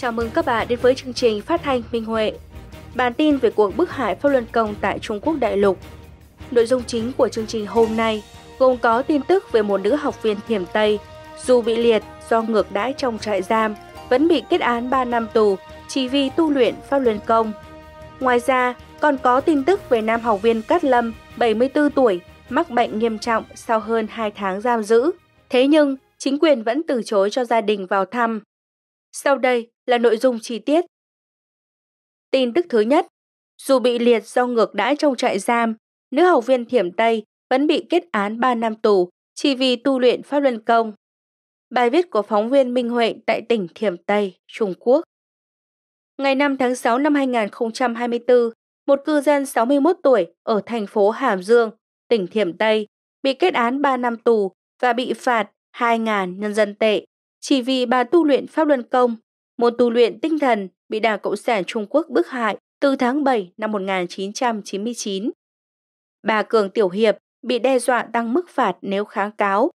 Chào mừng các bạn đến với chương trình phát thanh Minh Huệ. Bản tin về cuộc bức hải Pháp Luân Công tại Trung Quốc đại lục. Nội dung chính của chương trình hôm nay gồm có tin tức về một nữ học viên thiểm Tây, dù bị liệt do ngược đãi trong trại giam, vẫn bị kết án 3 năm tù chỉ vì tu luyện Pháp Luân Công. Ngoài ra, còn có tin tức về nam học viên Cát Lâm, 74 tuổi, mắc bệnh nghiêm trọng sau hơn 2 tháng giam giữ. Thế nhưng, chính quyền vẫn từ chối cho gia đình vào thăm. Sau đây là nội dung chi tiết. Tin tức thứ nhất, dù bị liệt do ngược đãi trong trại giam, nữ học viên Thiểm Tây vẫn bị kết án 3 năm tù chỉ vì tu luyện pháp luân công. Bài viết của phóng viên Minh Huệ tại tỉnh Thiểm Tây, Trung Quốc. Ngày 5 tháng 6 năm 2024, một cư dân 61 tuổi ở thành phố Hàm Dương, tỉnh Thiểm Tây bị kết án 3 năm tù và bị phạt 2.000 nhân dân tệ chỉ vì bà tu luyện pháp luân công một tu luyện tinh thần bị Đảng Cộng sản Trung Quốc bức hại từ tháng 7 năm 1999. Bà Cường Tiểu Hiệp bị đe dọa tăng mức phạt nếu kháng cáo.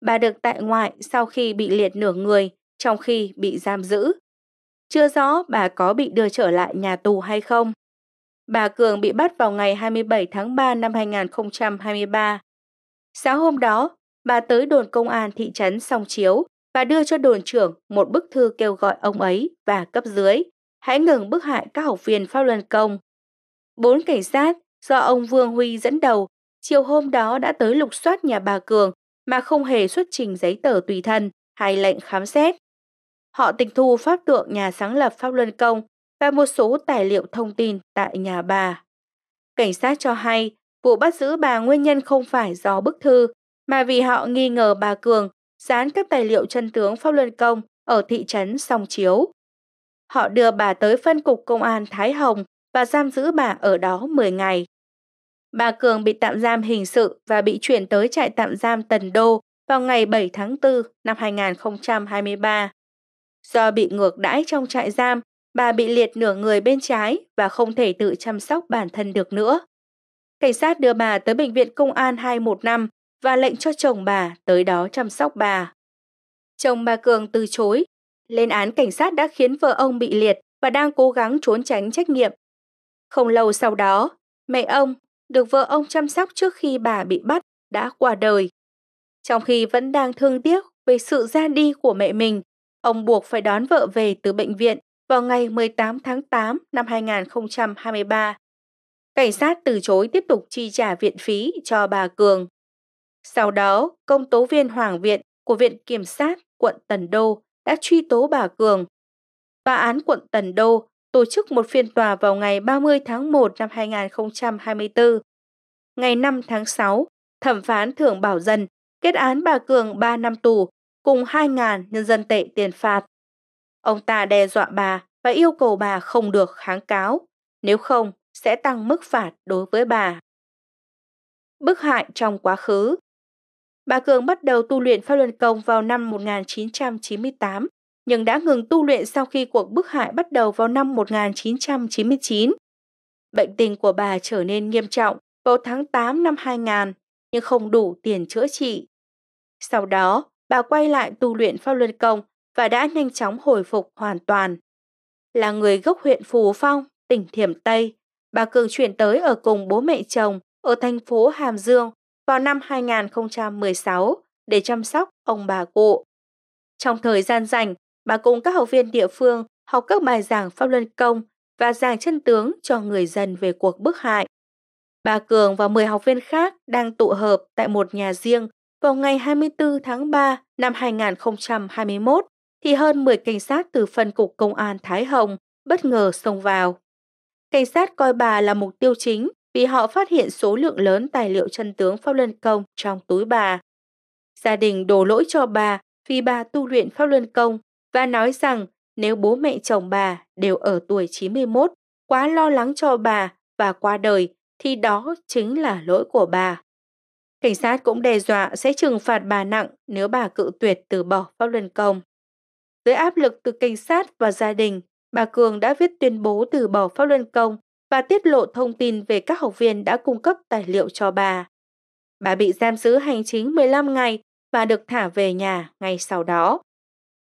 Bà được tại ngoại sau khi bị liệt nửa người trong khi bị giam giữ. Chưa rõ bà có bị đưa trở lại nhà tù hay không. Bà Cường bị bắt vào ngày 27 tháng 3 năm 2023. Sáng hôm đó, bà tới đồn công an thị trấn Song Chiếu và đưa cho đồn trưởng một bức thư kêu gọi ông ấy và cấp dưới hãy ngừng bức hại các học viên Pháp Luân Công. Bốn cảnh sát do ông Vương Huy dẫn đầu chiều hôm đó đã tới lục soát nhà bà Cường mà không hề xuất trình giấy tờ tùy thân hay lệnh khám xét. Họ tịch thu pháp tượng nhà sáng lập Pháp Luân Công và một số tài liệu thông tin tại nhà bà. Cảnh sát cho hay vụ bắt giữ bà nguyên nhân không phải do bức thư mà vì họ nghi ngờ bà Cường dán các tài liệu chân tướng Pháp Luân Công ở thị trấn Song Chiếu. Họ đưa bà tới phân cục công an Thái Hồng và giam giữ bà ở đó 10 ngày. Bà Cường bị tạm giam hình sự và bị chuyển tới trại tạm giam Tần Đô vào ngày 7 tháng 4 năm 2023. Do bị ngược đãi trong trại giam, bà bị liệt nửa người bên trái và không thể tự chăm sóc bản thân được nữa. Cảnh sát đưa bà tới Bệnh viện Công an 215 và lệnh cho chồng bà tới đó chăm sóc bà. Chồng bà Cường từ chối, lên án cảnh sát đã khiến vợ ông bị liệt và đang cố gắng trốn tránh trách nhiệm. Không lâu sau đó, mẹ ông, được vợ ông chăm sóc trước khi bà bị bắt, đã qua đời. Trong khi vẫn đang thương tiếc về sự ra đi của mẹ mình, ông buộc phải đón vợ về từ bệnh viện vào ngày 18 tháng 8 năm 2023. Cảnh sát từ chối tiếp tục chi trả viện phí cho bà Cường. Sau đó, công tố viên Hoàng Viện của Viện Kiểm sát quận Tần Đô đã truy tố bà Cường. Tòa án quận Tần Đô tổ chức một phiên tòa vào ngày 30 tháng 1 năm 2024. Ngày 5 tháng 6, thẩm phán Thưởng Bảo Dân kết án bà Cường 3 năm tù cùng 2.000 nhân dân tệ tiền phạt. Ông ta đe dọa bà và yêu cầu bà không được kháng cáo, nếu không sẽ tăng mức phạt đối với bà. Bức hại trong quá khứ Bà Cường bắt đầu tu luyện Pháp Luân Công vào năm 1998, nhưng đã ngừng tu luyện sau khi cuộc bức hại bắt đầu vào năm 1999. Bệnh tình của bà trở nên nghiêm trọng vào tháng 8 năm 2000, nhưng không đủ tiền chữa trị. Sau đó, bà quay lại tu luyện Pháp Luân Công và đã nhanh chóng hồi phục hoàn toàn. Là người gốc huyện Phù Phong, tỉnh Thiểm Tây, bà Cường chuyển tới ở cùng bố mẹ chồng ở thành phố Hàm Dương vào năm 2016 để chăm sóc ông bà cụ. Trong thời gian rảnh, bà cùng các học viên địa phương học các bài giảng pháp luân công và giảng chân tướng cho người dân về cuộc bức hại. Bà Cường và 10 học viên khác đang tụ hợp tại một nhà riêng vào ngày 24 tháng 3 năm 2021 thì hơn 10 cảnh sát từ phân cục công an Thái Hồng bất ngờ xông vào. Cảnh sát coi bà là mục tiêu chính vì họ phát hiện số lượng lớn tài liệu chân tướng Pháp Luân Công trong túi bà. Gia đình đổ lỗi cho bà vì bà tu luyện Pháp Luân Công và nói rằng nếu bố mẹ chồng bà đều ở tuổi 91, quá lo lắng cho bà và qua đời thì đó chính là lỗi của bà. Cảnh sát cũng đe dọa sẽ trừng phạt bà nặng nếu bà cự tuyệt từ bỏ Pháp Luân Công. Dưới áp lực từ cảnh sát và gia đình, bà Cường đã viết tuyên bố từ bỏ Pháp Luân Công và tiết lộ thông tin về các học viên đã cung cấp tài liệu cho bà. Bà bị giam giữ hành chính 15 ngày và được thả về nhà ngay sau đó.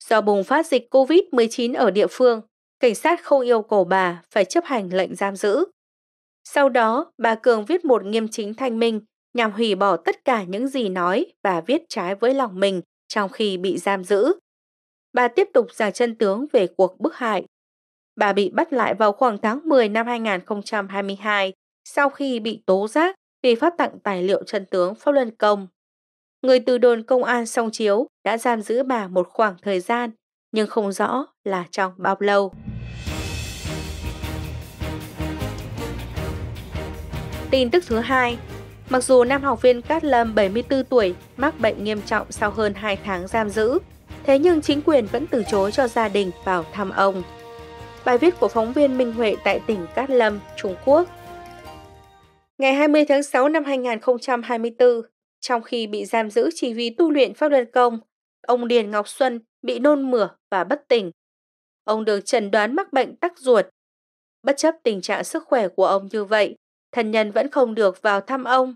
Do bùng phát dịch COVID-19 ở địa phương, cảnh sát không yêu cầu bà phải chấp hành lệnh giam giữ. Sau đó, bà Cường viết một nghiêm chính thanh minh nhằm hủy bỏ tất cả những gì nói và viết trái với lòng mình trong khi bị giam giữ. Bà tiếp tục ra chân tướng về cuộc bức hại Bà bị bắt lại vào khoảng tháng 10 năm 2022 sau khi bị tố giác vì phát tặng tài liệu chân tướng Pháp Luân Công. Người từ đồn công an song chiếu đã giam giữ bà một khoảng thời gian, nhưng không rõ là trong bao lâu. Tin tức thứ hai, mặc dù nam học viên Cát Lâm 74 tuổi mắc bệnh nghiêm trọng sau hơn 2 tháng giam giữ, thế nhưng chính quyền vẫn từ chối cho gia đình vào thăm ông. Bài viết của phóng viên Minh Huệ tại tỉnh Cát Lâm, Trung Quốc. Ngày 20 tháng 6 năm 2024, trong khi bị giam giữ chỉ vì tu luyện pháp luân công, ông Điền Ngọc Xuân bị nôn mửa và bất tỉnh. Ông được chẩn đoán mắc bệnh tắc ruột. Bất chấp tình trạng sức khỏe của ông như vậy, thân nhân vẫn không được vào thăm ông.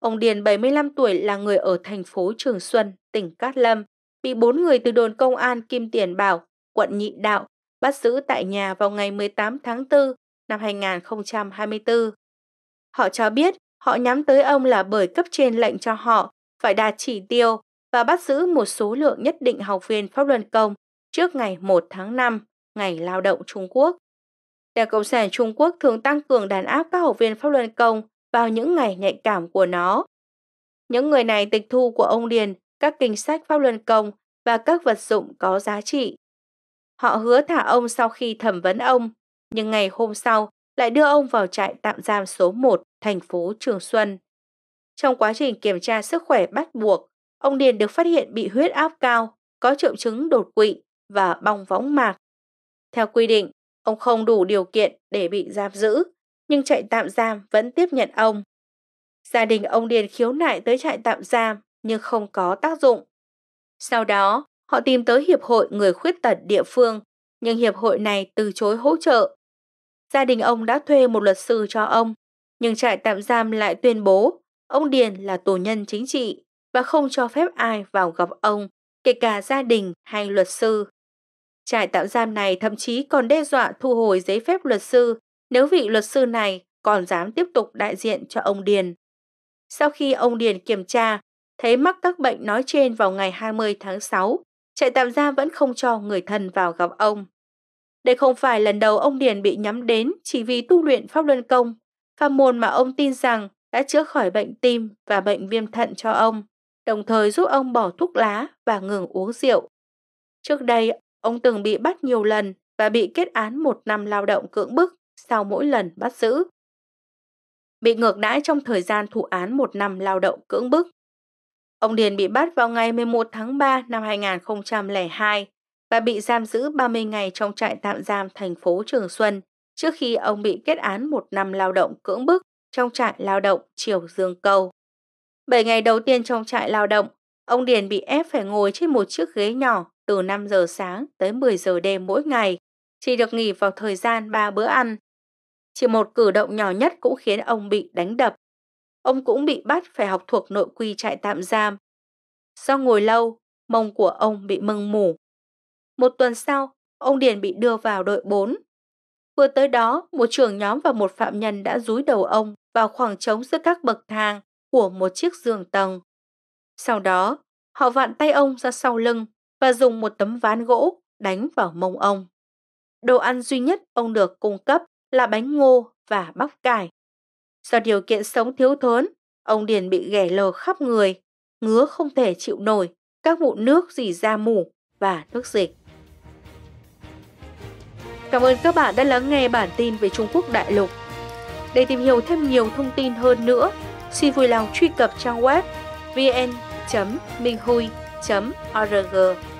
Ông Điền 75 tuổi là người ở thành phố Trường Xuân, tỉnh Cát Lâm, bị bốn người từ đồn công an Kim Tiền Bảo, quận Nhị Đạo bắt giữ tại nhà vào ngày 18 tháng 4 năm 2024. Họ cho biết họ nhắm tới ông là bởi cấp trên lệnh cho họ phải đạt chỉ tiêu và bắt giữ một số lượng nhất định học viên Pháp Luân Công trước ngày 1 tháng 5, ngày lao động Trung Quốc. Đảng Cộng sản Trung Quốc thường tăng cường đàn áp các học viên Pháp Luân Công vào những ngày nhạy cảm của nó. Những người này tịch thu của ông Điền các kinh sách Pháp Luân Công và các vật dụng có giá trị. Họ hứa thả ông sau khi thẩm vấn ông, nhưng ngày hôm sau lại đưa ông vào trại tạm giam số 1, thành phố Trường Xuân. Trong quá trình kiểm tra sức khỏe bắt buộc, ông Điền được phát hiện bị huyết áp cao, có triệu chứng đột quỵ và bong võng mạc. Theo quy định, ông không đủ điều kiện để bị giam giữ, nhưng trại tạm giam vẫn tiếp nhận ông. Gia đình ông Điền khiếu nại tới trại tạm giam nhưng không có tác dụng. Sau đó, Họ tìm tới Hiệp hội Người Khuyết Tật địa phương, nhưng Hiệp hội này từ chối hỗ trợ. Gia đình ông đã thuê một luật sư cho ông, nhưng trại tạm giam lại tuyên bố ông Điền là tù nhân chính trị và không cho phép ai vào gặp ông, kể cả gia đình hay luật sư. Trại tạm giam này thậm chí còn đe dọa thu hồi giấy phép luật sư nếu vị luật sư này còn dám tiếp tục đại diện cho ông Điền. Sau khi ông Điền kiểm tra, thấy mắc các bệnh nói trên vào ngày 20 tháng 6 trại tạm giam vẫn không cho người thân vào gặp ông. Đây không phải lần đầu ông Điền bị nhắm đến chỉ vì tu luyện pháp luân công, pháp môn mà ông tin rằng đã chữa khỏi bệnh tim và bệnh viêm thận cho ông, đồng thời giúp ông bỏ thuốc lá và ngừng uống rượu. Trước đây, ông từng bị bắt nhiều lần và bị kết án một năm lao động cưỡng bức sau mỗi lần bắt giữ. Bị ngược đãi trong thời gian thụ án một năm lao động cưỡng bức, Ông Điền bị bắt vào ngày 11 tháng 3 năm 2002 và bị giam giữ 30 ngày trong trại tạm giam thành phố Trường Xuân trước khi ông bị kết án một năm lao động cưỡng bức trong trại lao động Triều Dương Câu. Bảy ngày đầu tiên trong trại lao động, ông Điền bị ép phải ngồi trên một chiếc ghế nhỏ từ 5 giờ sáng tới 10 giờ đêm mỗi ngày, chỉ được nghỉ vào thời gian 3 bữa ăn. Chỉ một cử động nhỏ nhất cũng khiến ông bị đánh đập, ông cũng bị bắt phải học thuộc nội quy trại tạm giam. Do ngồi lâu, mông của ông bị mưng mủ. Một tuần sau, ông Điền bị đưa vào đội 4. Vừa tới đó, một trưởng nhóm và một phạm nhân đã rúi đầu ông vào khoảng trống giữa các bậc thang của một chiếc giường tầng. Sau đó, họ vặn tay ông ra sau lưng và dùng một tấm ván gỗ đánh vào mông ông. Đồ ăn duy nhất ông được cung cấp là bánh ngô và bắp cải Do điều kiện sống thiếu thốn, ông Điền bị ghẻ lờ khắp người, ngứa không thể chịu nổi, các mụn nước dì ra mủ và nước dịch. Cảm ơn các bạn đã lắng nghe bản tin về Trung Quốc đại lục. Để tìm hiểu thêm nhiều thông tin hơn nữa, xin vui lòng truy cập trang web vn.minghui.org.